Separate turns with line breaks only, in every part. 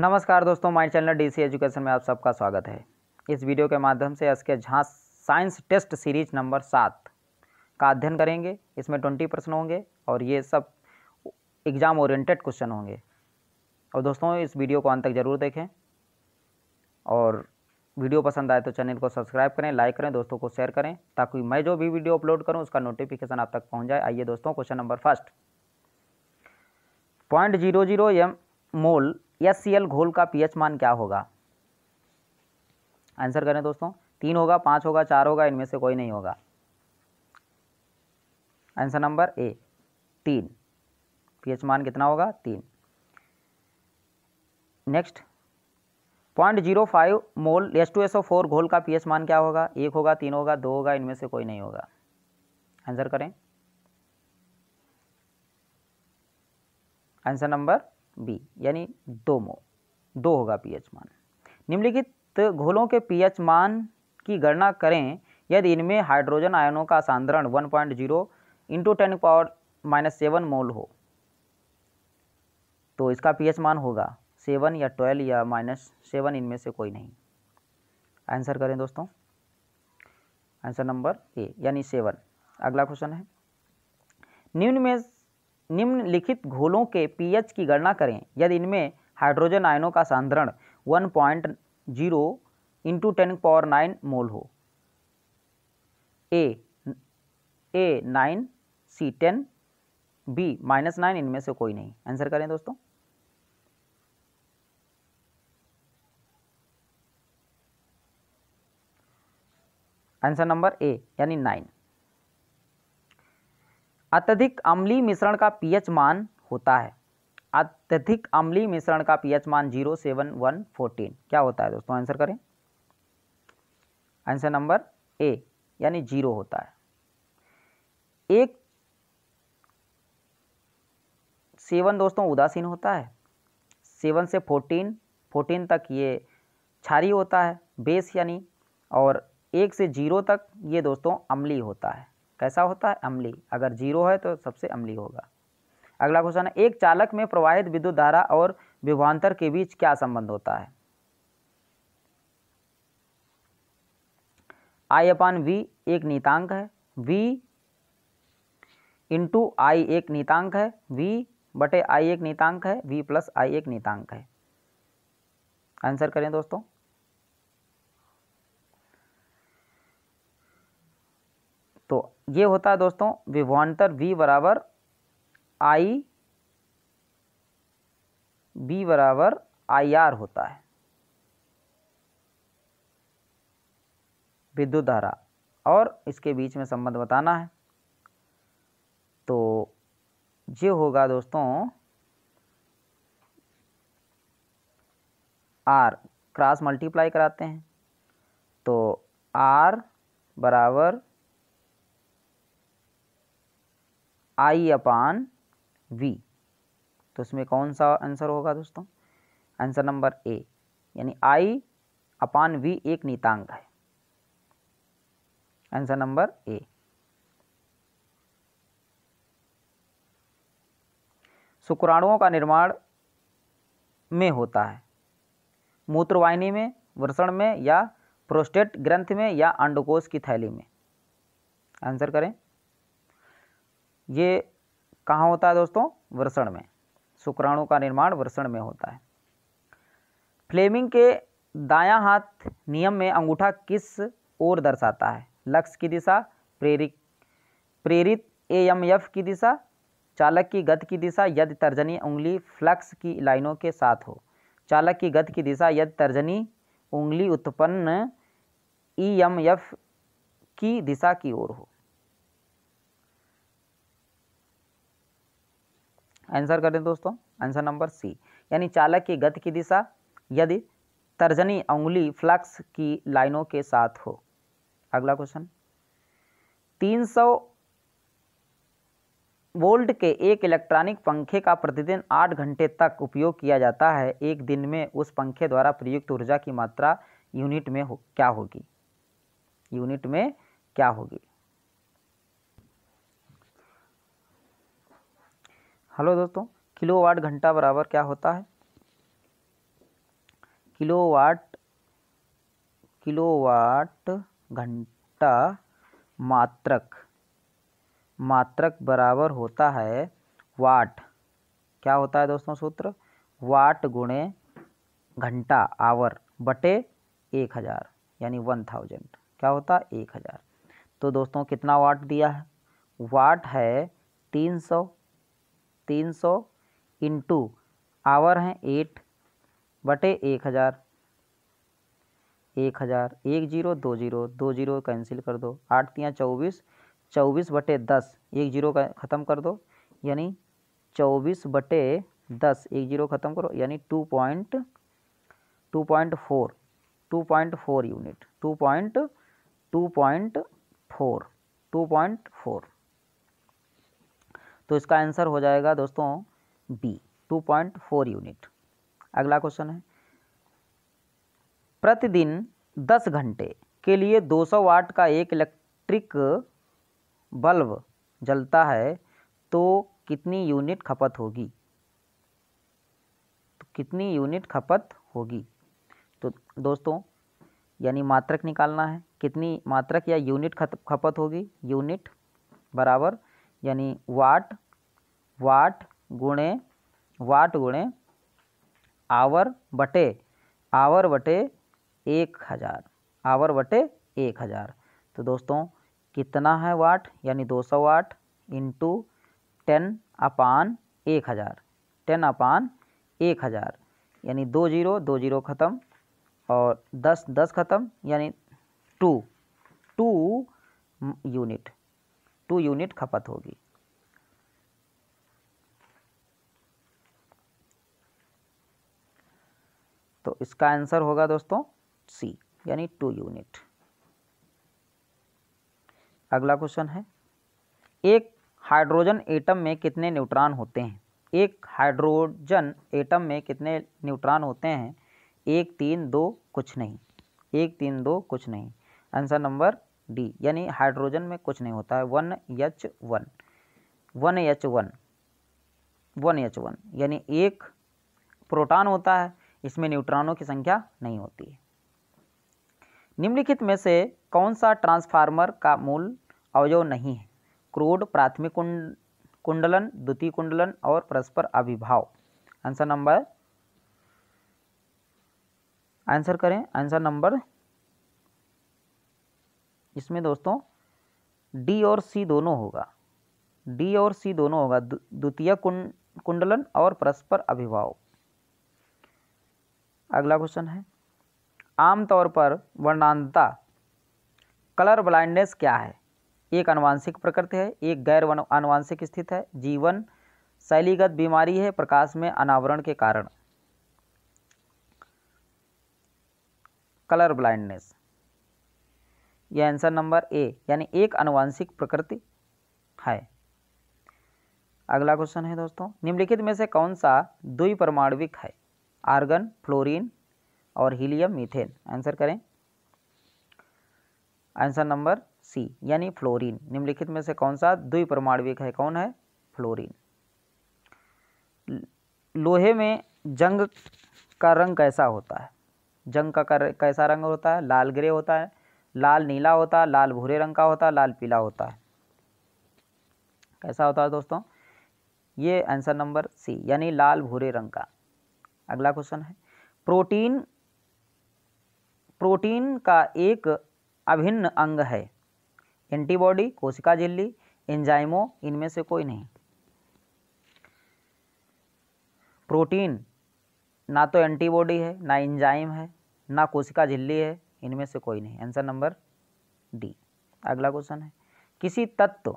नमस्कार दोस्तों my channel DC education में आप सबका स्वागत है इस वीडियो के माध्यम से S K Jha science test series number सात का अध्ययन करेंगे इसमें ट्वेंटी प्रश्न होंगे और ये सब एग्ज़ाम ओरिएंटेड क्वेश्चन होंगे और दोस्तों इस वीडियो को अंत तक ज़रूर देखें और वीडियो पसंद आए तो चैनल को सब्सक्राइब करें लाइक करें दोस्तों को शेयर करें ताकि मैं जो भी वीडियो अपलोड करूँ उसका नोटिफिकेशन आप तक पहुँच जाए आइए दोस्तों question number first point zero zero M mole S C L घोल का पीएच मान क्या होगा आंसर करें दोस्तों तीन होगा पाँच होगा चार होगा इनमें से कोई नहीं होगा आंसर नंबर ए तीन पीएच मान कितना होगा तीन next point zero five mole S two S O four घोल का पीएच मान क्या होगा एक होगा तीन होगा दो होगा इनमें से कोई नहीं होगा आंसर करें आंसर नंबर बी यानी मो दो होगा पीएच मान निम्नलिखित घोलों के पीएच मान की गणना करें यदि इनमें हाइड्रोजन आयनों का सांद्रण 1.0 point zero into ten power minus seven mole हो तो इसका पीएच मान होगा सेवन या ट्वेल्व या माइनस सेवन इनमें से कोई नहीं आंसर करें दोस्तों आंसर नंबर ए यानी सेवन अगला क्वेश्चन है निम्न में निम्नलिखित घोलों के पीएच की गणना करें यदि इनमें हाइड्रोजन आयनों का सांद्रण 1.0 point zero into ten power nine mole हो A A nine C ten B minus nine इनमें से कोई नहीं आंसर करें दोस्तों आंसर नंबर ए यानी नाइन अत्यधिक अम्ली मिश्रण का पीएच मान होता है अत्यधिक अम्ली मिश्रण का पीएच मान जीरो सेवन वन फोर्टीन क्या होता है दोस्तों आंसर करें आंसर नंबर ए यानी जीरो होता है एक सेवन दोस्तों उदासीन होता है सेवन से फोर्टीन फोर्टीन तक ये क्षारी होता है बेस यानी और एक से जीरो तक ये दोस्तों अम्ली होता है कैसा होता है अम्ली अगर जीरो है तो सबसे अम्ली होगा अगला क्वेश्चन है एक चालक में प्रवाहित विद्युत धारा और विभवान्तर के बीच क्या संबंध होता है आई अपान वी एक नीतांक है वी इंटू आई एक नीतांक है वी बटे आई एक नीतांक है वी प्लस आई एक नीतांक है आंसर करें दोस्तों ये होता है दोस्तों विभवान्तर v बराबर आई बी बराबर आई आर होता है विद्युत धारा और इसके बीच में संबंध बताना है तो ये होगा दोस्तों आर क्रॉस मल्टीप्लाई कराते हैं तो आर बराबर आई अपान वी तो इसमें कौन सा आंसर होगा दोस्तों आंसर नंबर ए यानी आई अपान वी एक नीतांक है आंसर नंबर ए शुक्राणुओं का निर्माण में होता है मूत्रवाहिनी में वर्षण में या प्रोस्टेट ग्रंथ में या अंडकोश की थैली में आंसर करें ये कहाँ होता है दोस्तों वर्षण में शुक्राणु का निर्माण वर्षण में होता है फ्लेमिंग के दायां हाथ नियम में अंगूठा किस ओर दर्शाता है लक्ष्य की दिशा प्रेरित प्रेरित ए एम एफ की दिशा चालक की गति की दिशा यदि तर्जनी उंगली फ्लक्स की लाइनों के साथ हो चालक की गति की दिशा यदि तर्जनी उंगली उत्पन्न ई एम एफ की दिशा की ओर हो आंसर करें दोस्तों आंसर नंबर सी यानी चालक की गति की दिशा यदि तर्जनी उंगली फ्लक्स की लाइनों के साथ हो अगला क्वेश्चन 300 वोल्ट के एक इलेक्ट्रॉनिक पंखे का प्रतिदिन 8 घंटे तक उपयोग किया जाता है एक दिन में उस पंखे द्वारा प्रयुक्त ऊर्जा की मात्रा यूनिट में हो क्या होगी यूनिट में क्या होगी हेलो दोस्तों किलो वाट घंटा बराबर क्या होता है किलो वाट किलो वाट घंटा मात्रक मात्रक बराबर होता है वाट क्या होता है दोस्तों सूत्र वाट गुणे घंटा आवर बटे एक हज़ार यानी वन थाउजेंड क्या होता है एक हज़ार तो दोस्तों कितना वाट दिया है वाट है तीन सौ तीन सौ इंटू आवर हैं एट बटे एक हज़ार एक हज़ार एक जीरो दो जीरो दो जीरो कैंसिल कर दो आठ तियाँ चौबीस चौबीस बटे दस एक जीरो का ख़त्म कर दो यानी चौबीस बटे दस एक जीरो ख़त्म करो यानी two point two point four two point four unit two point two point four two point four तो इसका आंसर हो जाएगा दोस्तों बी 2.4 यूनिट अगला क्वेश्चन है प्रतिदिन 10 घंटे के लिए 200 वाट का एक इलेक्ट्रिक बल्ब जलता है तो कितनी यूनिट खपत होगी तो कितनी यूनिट खपत होगी तो दोस्तों यानी मात्रक निकालना है कितनी मात्रक या यूनिट खपत होगी यूनिट बराबर यानी वाट वाट गुणे वाट गुणे आवर बटे आवर बटे एक हज़ार आवर बटे एक हज़ार तो दोस्तों कितना है वाट यानी दो सौ वाट इंटू टेन अपान एक हज़ार टेन अपान एक हज़ार यानी दो जीरो दो जीरो ख़त्म और दस दस ख़त्म यानी two two unit two unit खपत होगी तो इसका आंसर होगा दोस्तों सी यानी टू यूनिट अगला क्वेश्चन है एक हाइड्रोजन एटम में कितने न्यूट्रॉन होते हैं एक हाइड्रोजन एटम में कितने न्यूट्रॉन होते हैं एक तीन दो कुछ नहीं एक तीन दो कुछ नहीं आंसर नंबर डी यानी हाइड्रोजन में कुछ नहीं होता है one H one one H one one H one यानी एक प्रोटॉन होता है इसमें न्यूट्रॉनों की संख्या नहीं होती है निम्नलिखित में से कौन सा ट्रांसफार्मर का मूल अवयव नहीं है क्रोड प्राथमिक कुंडलन द्वितीय कुंडलन और परस्पर अभिभाव आंसर नंबर आंसर करें आंसर नंबर इसमें दोस्तों डी और सी दोनों होगा डी और सी दोनों होगा द्वितीय कुंडलन और परस्पर अभिभाव अगला क्वेश्चन है आमतौर पर वर्णांतता कलर ब्लाइंडनेस क्या है एक अनुवांशिक प्रकृति है एक गैर अनुवांशिक स्थित है जीवन शैलीगत बीमारी है प्रकाश में अनावरण के कारण कलर ब्लाइंडनेस यह आंसर नंबर ए यानी एक अनुवांशिक प्रकृति है अगला क्वेश्चन है दोस्तों निम्नलिखित में से कौन सा द्वि परमाणुविक है आर्गन फ्लोरीन और हीलियम मीथेन आंसर करें आंसर नंबर सी यानी फ्लोरीन निम्नलिखित में से कौन सा द्वि परमाणुविक है कौन है फ्लोरीन लोहे में जंग का रंग कैसा होता है जंग का कैसा रंग होता है लाल ग्रे होता है लाल नीला होता है लाल भूरे रंग का होता है लाल पीला होता है कैसा होता है दोस्तों ये आंसर नंबर सी यानी लाल भूरे रंग का अगला क्वेश्चन है प्रोटीन प्रोटीन का एक अभिन्न अंग है एंटीबॉडी कोशिका झिल्ली एंजाइमो इनमें से कोई नहीं प्रोटीन ना तो एंटीबॉडी है ना एंजाइम है ना कोशिका झिल्ली है इनमें से कोई नहीं आंसर नंबर डी अगला क्वेश्चन है किसी तत्व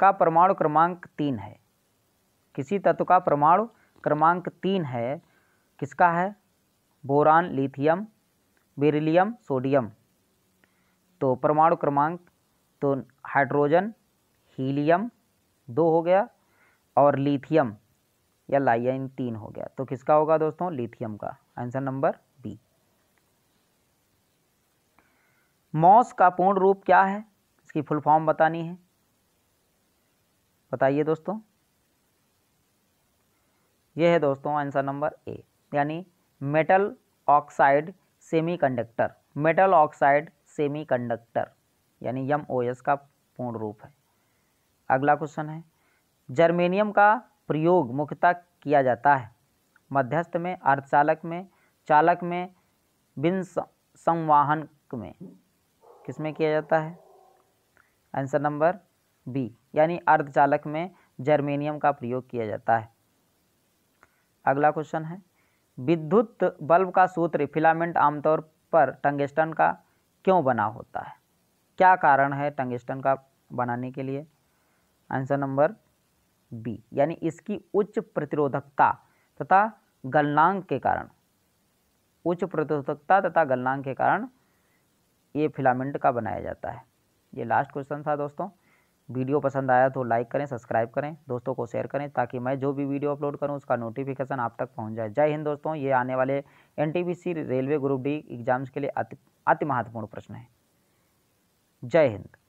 का परमाणु क्रमांक तीन है किसी तत्व का परमाणु क्रमांक तीन है किसका है बोरान लिथियम बेरिलियम सोडियम तो परमाणु क्रमांक तो हाइड्रोजन हीलियम दो हो गया और लिथियम या लाइन तीन हो गया तो किसका होगा दोस्तों लिथियम का आंसर नंबर मॉस का पूर्ण रूप क्या है इसकी फुल फॉर्म बतानी है बताइए दोस्तों यह है दोस्तों आंसर नंबर ए यानी metal oxide semiconductor metal oxide semiconductor यानी यम ओ एस का पूर्ण रूप है अगला क्वेश्चन है जर्मेनियम का प्रयोग मुख्यतः किया जाता है मध्यस्थ में अर्धचालक में चालक में बिन संवाहन में किस में किया जाता है आंसर नंबर बी यानी अर्धचालक में जर्मेनियम का प्रयोग किया जाता है अगला क्वेश्चन है विद्युत बल्ब का सूत्र फिलामेंट आमतौर पर टंगस्टन का क्यों बना होता है क्या कारण है टंगस्टन का बनाने के लिए आंसर नंबर बी यानी इसकी उच्च प्रतिरोधकता तथा गलनांक के कारण उच्च प्रतिरोधकता तथा गलनांक के कारण ये फिलामेंट का बनाया जाता है ये लास्ट क्वेश्चन था दोस्तों वीडियो पसंद आया तो लाइक करें सब्सक्राइब करें दोस्तों को शेयर करें ताकि मैं जो भी वीडियो अपलोड करूं उसका नोटिफिकेशन आप तक पहुंच जाए जय हिंद दोस्तों ये आने वाले एन रेलवे ग्रुप डी एग्जाम्स के लिए अति अति महत्वपूर्ण प्रश्न है जय हिंद